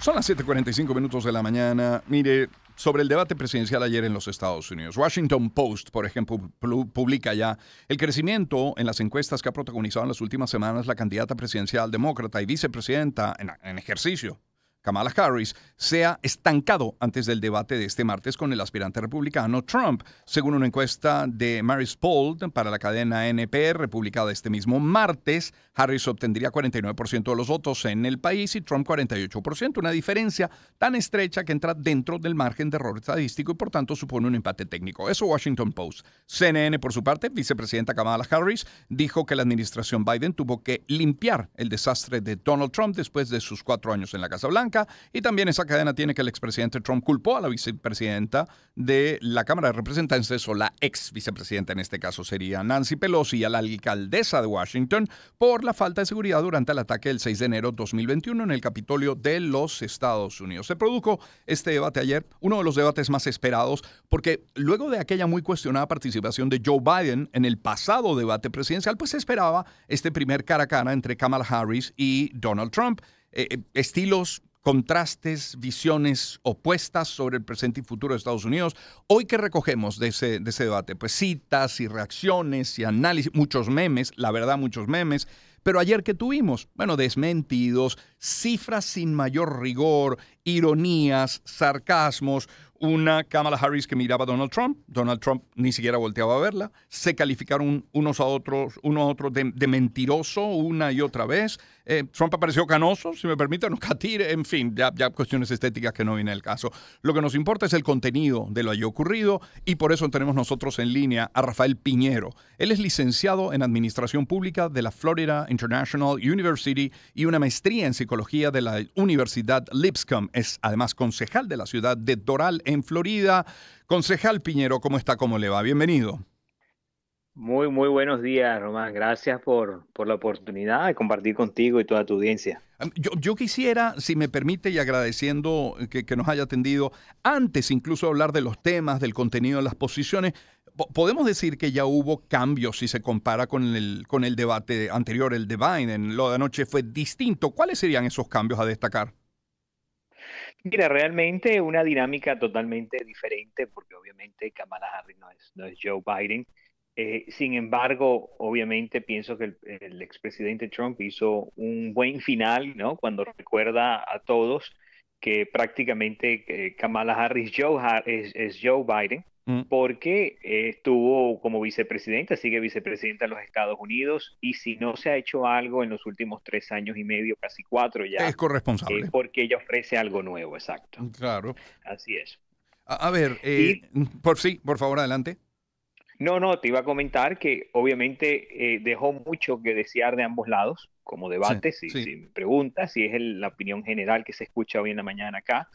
Son las 7:45 minutos de la mañana. Mire, sobre el debate presidencial ayer en los Estados Unidos. Washington Post, por ejemplo, publica ya el crecimiento en las encuestas que ha protagonizado en las últimas semanas la candidata presidencial demócrata y vicepresidenta en ejercicio, Kamala Harris, se ha estancado antes del debate de este martes con el aspirante republicano Trump, según una encuesta de Maris Pold para la cadena NPR publicada este mismo martes. Harris obtendría 49% de los votos en el país y Trump 48%, una diferencia tan estrecha que entra dentro del margen de error estadístico y por tanto supone un empate técnico. Eso Washington Post. CNN, por su parte, vicepresidenta Kamala Harris, dijo que la administración Biden tuvo que limpiar el desastre de Donald Trump después de sus cuatro años en la Casa Blanca y también esa cadena tiene que el expresidente Trump culpó a la vicepresidenta de la Cámara de Representantes, o la ex vicepresidenta en este caso sería Nancy Pelosi, a la alcaldesa de Washington, por la falta de seguridad durante el ataque del 6 de enero 2021 en el Capitolio de los Estados Unidos. Se produjo este debate ayer, uno de los debates más esperados, porque luego de aquella muy cuestionada participación de Joe Biden en el pasado debate presidencial, pues se esperaba este primer cara a cara entre Kamala Harris y Donald Trump. Eh, eh, estilos contrastes, visiones opuestas sobre el presente y futuro de Estados Unidos. Hoy, ¿qué recogemos de ese, debate? Pues citas y reacciones y análisis, muchos memes, la verdad, muchos memes. Pero ayer que tuvimos, bueno, desmentidos, cifras sin mayor rigor, ironías, sarcasmos, una Kamala Harris que miraba a Donald Trump, Donald Trump ni siquiera volteaba a verla, se calificaron unos a otros, uno a otro de mentiroso una y otra vez, eh, Trump apareció canoso, si me permiten, no catire, en fin, ya, ya, cuestiones estéticas que no viene el caso. Lo que nos importa es el contenido de lo haya ocurrido y por eso tenemos nosotros en línea a Rafael Piñero. Él es licenciado en Administración Pública de la Florida International University y una maestría en Psicología de la Universidad Lipscomb. Es además concejal de la ciudad de Doral, en Florida. Concejal Piñero, ¿cómo está? ¿Cómo le va? Bienvenido. Muy, muy buenos días, Román. Gracias por, por, la oportunidad de compartir contigo y toda tu audiencia. Yo, quisiera, si me permite, y agradeciendo que, que, nos haya atendido, antes incluso hablar de los temas, del contenido de las posiciones, podemos decir que ya hubo cambios si se compara con el, con el debate anterior, el de Biden. Lo de anoche fue distinto. ¿Cuáles serían esos cambios a destacar? Mira, realmente una dinámica totalmente diferente, porque obviamente Kamala Harris no es, no es Joe Biden. Eh, sin embargo, obviamente pienso que el, expresidente Trump hizo un buen final, ¿no? Cuando recuerda a todos que prácticamente eh, Kamala Harris Joe, es, Joe Biden, mm. porque estuvo como vicepresidenta, sigue vicepresidenta de los Estados Unidos, y si no se ha hecho algo en los últimos tres años y medio, casi cuatro ya. Es corresponsable. porque ella ofrece algo nuevo, exacto. Claro. Así es. A, ver, eh, por sí, por favor, adelante. No, no, te iba a comentar que obviamente eh, dejó mucho que desear de ambos lados, como debates y, preguntas, y es la opinión general que se escucha hoy en la mañana acá.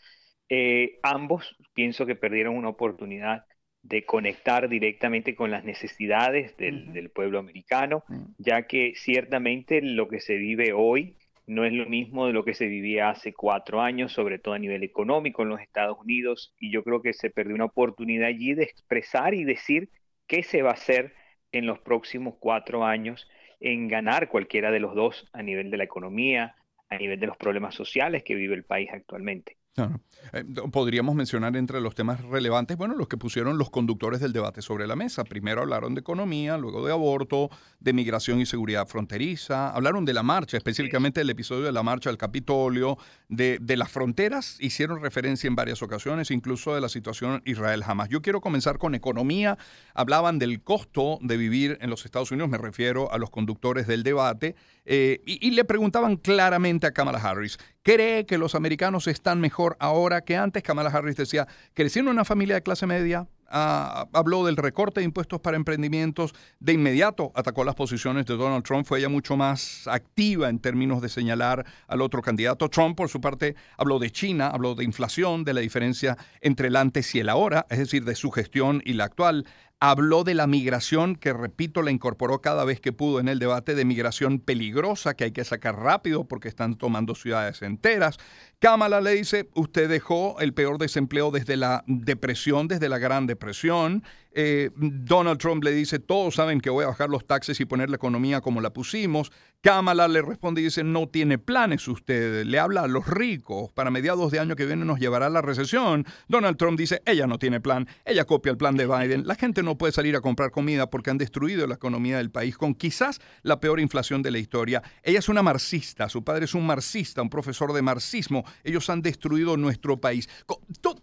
Eh, ambos pienso que perdieron una oportunidad de conectar directamente con las necesidades del, pueblo americano, mm. ya que ciertamente lo que se vive hoy no es lo mismo de lo que se vivía hace cuatro años, sobre todo a nivel económico en los Estados Unidos, y yo creo que se perdió una oportunidad allí de expresar y decir qué se va a hacer en los próximos cuatro años en ganar cualquiera de los dos a nivel de la economía, a nivel de los problemas sociales que vive el país actualmente. Eh, podríamos mencionar entre los temas relevantes, bueno, los que pusieron los conductores del debate sobre la mesa. Primero hablaron de economía, luego de aborto, de migración y seguridad fronteriza, hablaron de la marcha, específicamente del episodio de la marcha al Capitolio, de, las fronteras, hicieron referencia en varias ocasiones, incluso de la situación Israel jamás. Yo quiero comenzar con economía. Hablaban del costo de vivir en los Estados Unidos, me refiero a los conductores del debate, eh, y, y le preguntaban claramente a Kamala Harris, cree que los americanos están mejor ahora que antes. Kamala Harris decía, creciendo en una familia de clase media, ah, habló del recorte de impuestos para emprendimientos, de inmediato atacó las posiciones de Donald Trump, fue ella mucho más activa en términos de señalar al otro candidato. Trump, por su parte, habló de China, habló de inflación, de la diferencia entre el antes y el ahora, es decir, de su gestión y la actual habló de la migración, que repito, la incorporó cada vez que pudo en el debate de migración peligrosa, que hay que sacar rápido porque están tomando ciudades enteras. Kamala le dice, usted dejó el peor desempleo desde la depresión, desde la Gran Depresión, eh, Donald Trump le dice, todos saben que voy a bajar los taxes y poner la economía como la pusimos. Kamala le responde y dice, no tiene planes usted, le habla a los ricos, para mediados de año que viene nos llevará a la recesión. Donald Trump dice, ella no tiene plan, ella copia el plan de Biden, la gente no puede salir a comprar comida porque han destruido la economía del país con quizás la peor inflación de la historia. Ella es una marxista, su padre es un marxista, un profesor de marxismo, ellos han destruido nuestro país.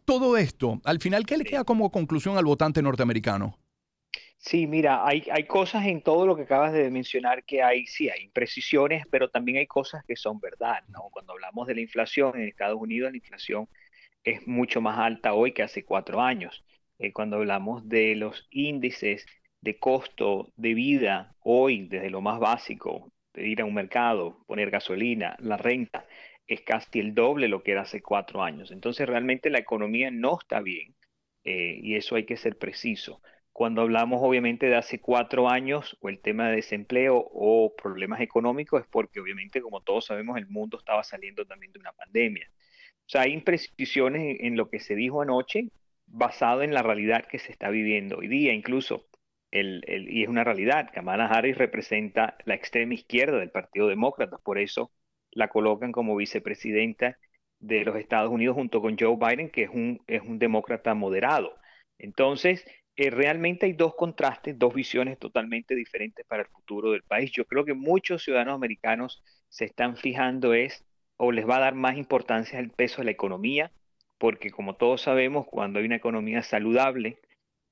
Todo esto, al final, ¿qué le queda como conclusión al votante norteamericano? Sí, mira, hay, cosas en todo lo que acabas de mencionar que hay, sí, hay imprecisiones, pero también hay cosas que son verdad, Cuando hablamos de la inflación en Estados Unidos, la inflación es mucho más alta hoy que hace cuatro años. Eh, cuando hablamos de los índices de costo de vida hoy, desde lo más básico, de ir a un mercado, poner gasolina, la renta, es casi el doble lo que era hace cuatro años. Entonces realmente la economía no está bien. Eh, y eso hay que ser preciso. Cuando hablamos obviamente de hace cuatro años o el tema de desempleo o problemas económicos es porque obviamente como todos sabemos el mundo estaba saliendo también de una pandemia. O sea, hay imprecisiones en lo que se dijo anoche basado en la realidad que se está viviendo hoy día incluso. y es una realidad, Kamala Harris representa la extrema izquierda del Partido Demócrata, por eso la colocan como vicepresidenta de los Estados Unidos junto con Joe Biden, que es un, es un demócrata moderado. Entonces, eh, realmente hay dos contrastes, dos visiones totalmente diferentes para el futuro del país. Yo creo que muchos ciudadanos americanos se están fijando es o les va a dar más importancia el peso de la economía, porque como todos sabemos, cuando hay una economía saludable,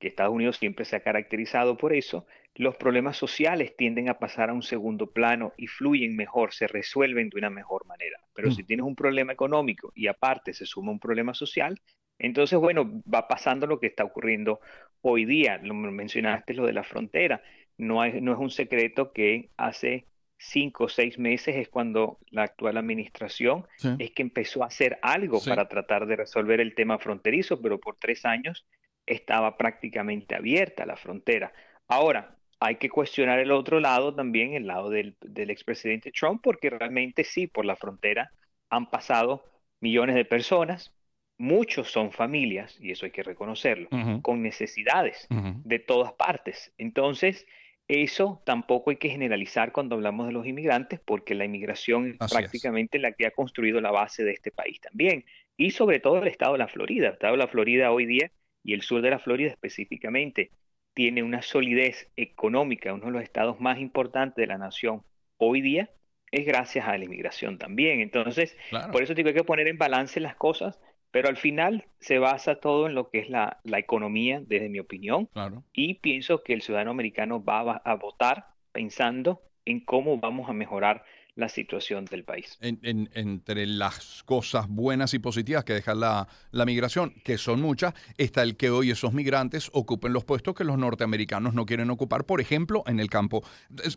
que Estados Unidos siempre se ha caracterizado por eso, los problemas sociales tienden a pasar a un segundo plano y fluyen mejor, se resuelven de una mejor manera. Pero mm. si tienes un problema económico y aparte se suma un problema social, entonces, bueno, va pasando lo que está ocurriendo hoy día. Lo mencionaste, lo de la frontera. No, no es un secreto que hace cinco o seis meses es cuando la actual administración es que empezó a hacer algo para tratar de resolver el tema fronterizo, pero por tres años estaba prácticamente abierta la frontera. Ahora, hay que cuestionar el otro lado también, el lado del, expresidente Trump, porque realmente sí, por la frontera han pasado millones de personas, muchos son familias, y eso hay que reconocerlo, con necesidades de todas partes. Entonces, eso tampoco hay que generalizar cuando hablamos de los inmigrantes, porque la inmigración es prácticamente la que ha construido la base de este país también, y sobre todo el estado de la Florida. El estado de la Florida hoy día y el sur de la Florida específicamente, tiene una solidez económica, uno de los estados más importantes de la nación hoy día, es gracias a la inmigración también. Entonces, por eso digo, que poner en balance las cosas, pero al final se basa todo en lo que es la, economía, desde mi opinión, y pienso que el ciudadano americano va a votar pensando en cómo vamos a mejorar la situación del país. entre las cosas buenas y positivas que deja la, migración, que son muchas, está el que hoy esos migrantes ocupen los puestos que los norteamericanos no quieren ocupar, por ejemplo, en el campo.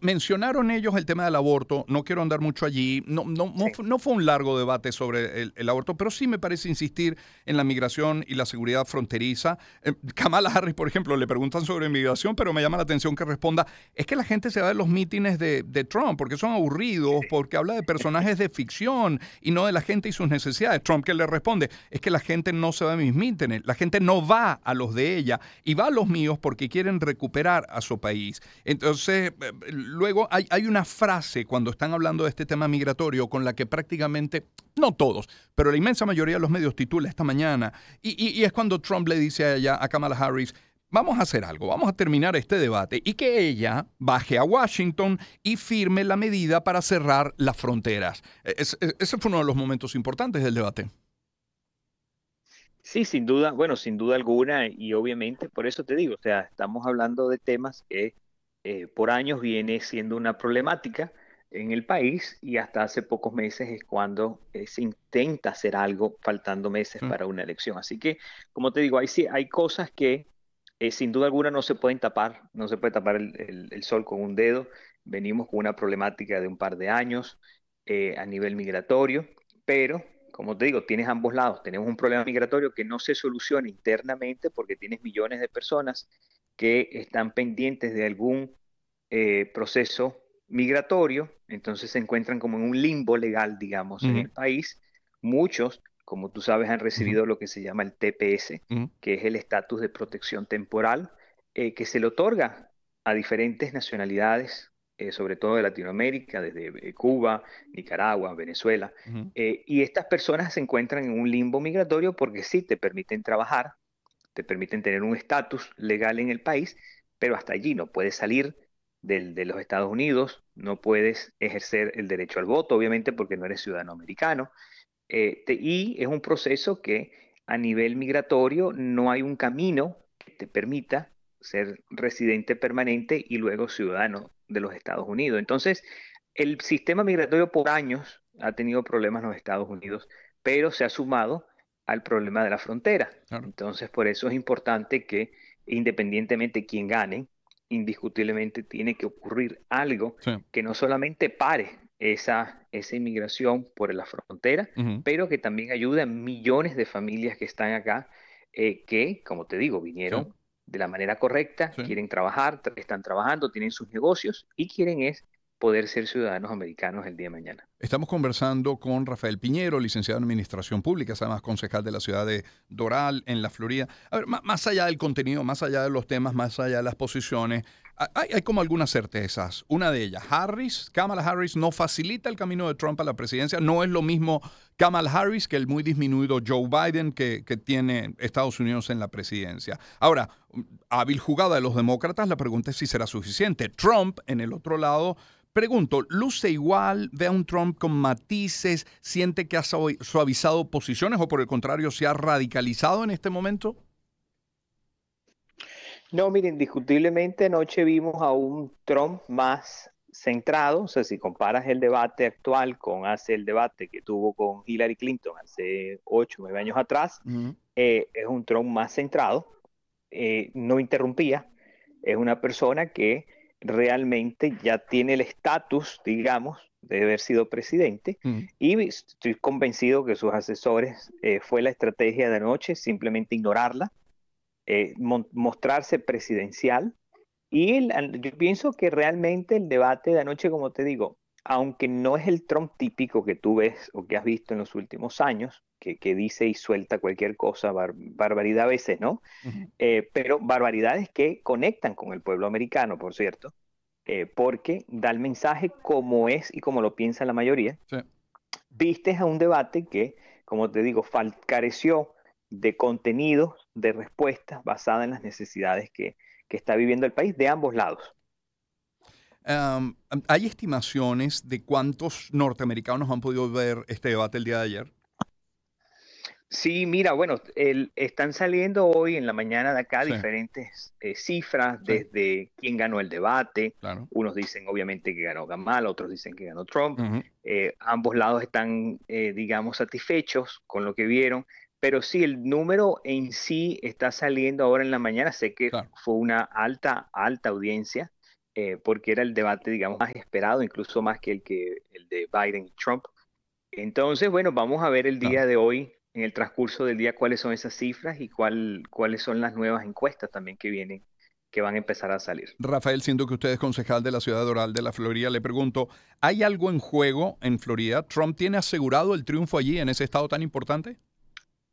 Mencionaron ellos el tema del aborto, no quiero andar mucho allí, no, no, no, fue un largo debate sobre el, aborto, pero sí me parece insistir en la migración y la seguridad fronteriza. Eh, Kamala Harris, por ejemplo, le preguntan sobre migración, pero me llama la atención que responda, es que la gente se va de los mítines de Trump porque son aburridos porque habla de personajes de ficción y no de la gente y sus necesidades. Trump que le responde, es que la gente no se va a mis mítines, la gente no va a los de ella y va a los míos porque quieren recuperar a su país. Entonces, eh, luego hay, una frase cuando están hablando de este tema migratorio con la que prácticamente, no todos, pero la inmensa mayoría de los medios titula esta mañana y, es cuando Trump le dice a, ella, a Kamala Harris, vamos a hacer algo, vamos a terminar este debate y que ella baje a Washington y firme la medida para cerrar las fronteras. E-, e-, ese fue uno de los momentos importantes del debate. Sí, sin duda, bueno, sin duda alguna, y obviamente por eso te digo, o sea, estamos hablando de temas que eh, por años viene siendo una problemática en el país y hasta hace pocos meses es cuando eh, se intenta hacer algo faltando meses mm. para una elección. Así que, como te digo, hay, sí, hay cosas que eh, sin duda alguna no se pueden tapar, no se puede tapar el, sol con un dedo. Venimos con una problemática de un par de años eh, a nivel migratorio, pero como te digo, tienes ambos lados. Tenemos un problema migratorio que no se soluciona internamente porque tienes millones de personas que están pendientes de algún eh, proceso migratorio, entonces se encuentran como en un limbo legal, digamos, en el país. Muchos como tú sabes, han recibido lo que se llama el TPS, que es el estatus de protección temporal, eh, que se le otorga a diferentes nacionalidades, eh, sobre todo de Latinoamérica, desde eh, Cuba, Nicaragua, Venezuela. y estas personas se encuentran en un limbo migratorio porque sí te permiten trabajar, te permiten tener un estatus legal en el país, pero hasta allí no puedes salir de los Estados Unidos, no puedes ejercer el derecho al voto, obviamente, porque no eres ciudadano americano. Este, y es un proceso que a nivel migratorio no hay un camino que te permita ser residente permanente y luego ciudadano de los Estados Unidos. Entonces, el sistema migratorio por años ha tenido problemas en los Estados Unidos, pero se ha sumado al problema de la frontera. Entonces, por eso es importante que independientemente quién gane, indiscutiblemente tiene que ocurrir algo que no solamente pare esa, esa inmigración por la frontera, pero que también ayuda a millones de familias que están acá, eh, que, como te digo, vinieron de la manera correcta, quieren trabajar, están trabajando, tienen sus negocios y quieren es poder ser ciudadanos americanos el día de mañana. Estamos conversando con Rafael Piñero, licenciado en Administración Pública, además concejal de la ciudad de Doral, en la Florida. A ver, más, allá del contenido, más allá de los temas, más allá de las posiciones, hay, como algunas certezas. Una de ellas, Harris, Kamala Harris no facilita el camino de Trump a la presidencia. No es lo mismo Kamala Harris que el muy disminuido Joe Biden que, que tiene Estados Unidos en la presidencia. Ahora, hábil jugada de los demócratas, la pregunta es si será suficiente. Trump, en el otro lado, Pregunto, ¿luce igual? ¿Ve a un Trump con matices? ¿Siente que ha suavizado posiciones o por el contrario se ha radicalizado en este momento? No, miren, indiscutiblemente anoche vimos a un Trump más centrado, o sea, si comparas el debate actual con hace el debate que tuvo con Hillary Clinton hace 8 nueve 9 años atrás, eh, es un Trump más centrado, eh, no interrumpía, es una persona que realmente ya tiene el estatus, digamos, de haber sido presidente y estoy convencido que sus asesores eh, fue la estrategia de anoche, simplemente ignorarla eh, mostrarse presidencial. Y yo pienso que realmente el debate de anoche, como te digo, aunque no es el Trump típico que tú ves o que has visto en los últimos años, que, dice y suelta cualquier cosa, barbaridad a veces, ¿no? Eh, pero barbaridades que conectan con el pueblo americano, por cierto, eh, porque da el mensaje como es y como lo piensa la mayoría. Vistes a un debate que, como te digo, falcareció de contenidos, de respuestas basadas en las necesidades que, que está viviendo el país de ambos lados. ¿Hay estimaciones de cuántos norteamericanos han podido ver este debate el día de ayer? Sí, mira, bueno, están saliendo hoy en la mañana de acá diferentes eh, cifras desde quién ganó el debate. Unos dicen obviamente que ganó Gamal, otros dicen que ganó Trump. Eh, ambos lados están, eh, digamos, satisfechos con lo que vieron pero sí, el número en sí está saliendo ahora en la mañana. Sé que fue una alta, alta audiencia, eh, porque era el debate, digamos, más esperado, incluso más que el, que el de Biden y Trump. Entonces, bueno, vamos a ver el día de hoy, en el transcurso del día, cuáles son esas cifras y cuál, cuáles son las nuevas encuestas también que vienen que van a empezar a salir. Rafael, siendo que usted es concejal de la ciudad oral de la Florida, le pregunto, ¿hay algo en juego en Florida? ¿Trump tiene asegurado el triunfo allí, en ese estado tan importante?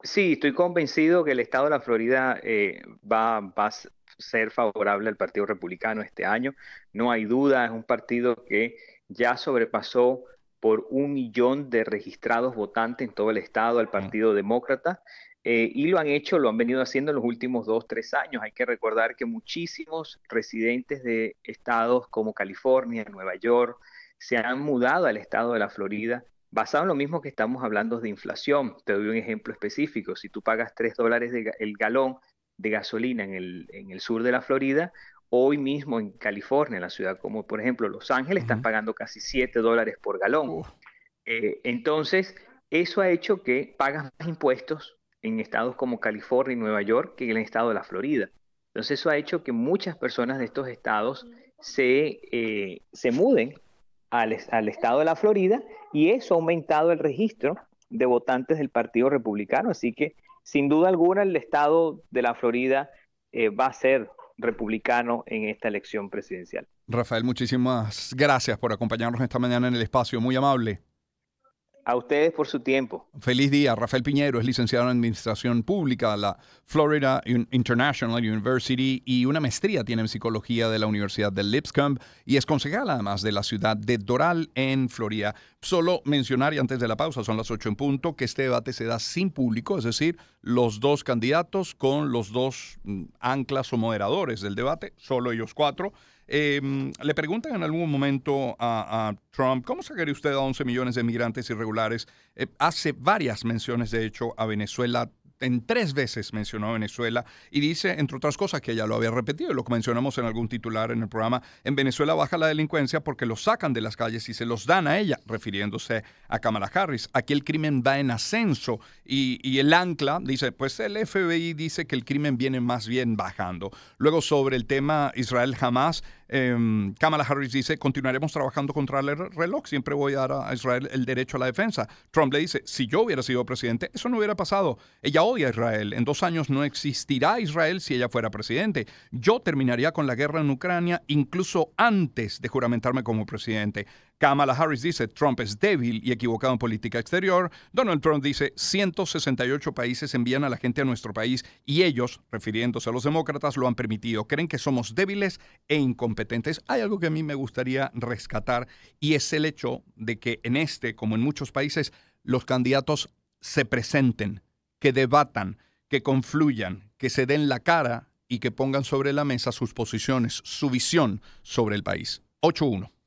Sí, estoy convencido que el estado de la Florida eh, va, a ser favorable al Partido Republicano este año. No hay duda, es un partido que ya sobrepasó por un millón de registrados votantes en todo el estado al Partido Demócrata. Eh, y lo han hecho, lo han venido haciendo en los últimos dos, tres años. Hay que recordar que muchísimos residentes de estados como California, Nueva York, se han mudado al estado de la Florida Basado en lo mismo que estamos hablando de inflación, te doy un ejemplo específico. Si tú pagas 3 dólares el galón de gasolina en el, sur de la Florida, hoy mismo en California, en la ciudad como por ejemplo Los Ángeles, estás pagando casi 7 dólares por galón. Eh, entonces, eso ha hecho que pagas más impuestos en estados como California y Nueva York que en el estado de la Florida. Entonces, eso ha hecho que muchas personas de estos estados se, eh, se muden al, al estado de la Florida y eso ha aumentado el registro de votantes del Partido Republicano. Así que, sin duda alguna, el estado de la Florida eh, va a ser republicano en esta elección presidencial. Rafael, muchísimas gracias por acompañarnos esta mañana en el espacio. Muy amable. A ustedes por su tiempo. Feliz día. Rafael Piñero es licenciado en Administración Pública de la Florida International University y una maestría tiene en Psicología de la Universidad de Lipscomb y es concejal además de la ciudad de Doral en Florida. Solo mencionar, y antes de la pausa, son las ocho en punto, que este debate se da sin público, es decir, los dos candidatos con los dos mm, anclas o moderadores del debate, solo ellos cuatro. Em, le preguntan en algún momento a, Trump, ¿cómo sacaría usted a 11 millones de migrantes irregulares? Eh, hace varias menciones, de hecho, a Venezuela en tres veces mencionó a Venezuela y dice, entre otras cosas, que ella lo había repetido, lo que mencionamos en algún titular en el programa, en Venezuela baja la delincuencia porque los sacan de las calles y se los dan a ella, refiriéndose a Kamala Harris. Aquí el crimen va en ascenso y, y el ancla dice, pues el FBI dice que el crimen viene más bien bajando. Luego sobre el tema Israel jamás Em, Kamala Harris dice, continuaremos trabajando contra el reloj, siempre voy a dar a Israel el derecho a la defensa. Trump le dice, si yo hubiera sido presidente, eso no hubiera pasado. Ella odia a Israel, en dos años no existirá Israel si ella fuera presidente. Yo terminaría con la guerra en Ucrania incluso antes de juramentarme como presidente. Kamala Harris dice, Trump es débil y equivocado en política exterior. Donald Trump dice, 168 países envían a la gente a nuestro país y ellos, refiriéndose a los demócratas, lo han permitido. Creen que somos débiles e incompetentes. Hay algo que a mí me gustaría rescatar y es el hecho de que en este, como en muchos países, los candidatos se presenten, que debatan, que confluyan, que se den la cara y que pongan sobre la mesa sus posiciones, su visión sobre el país. 8-1.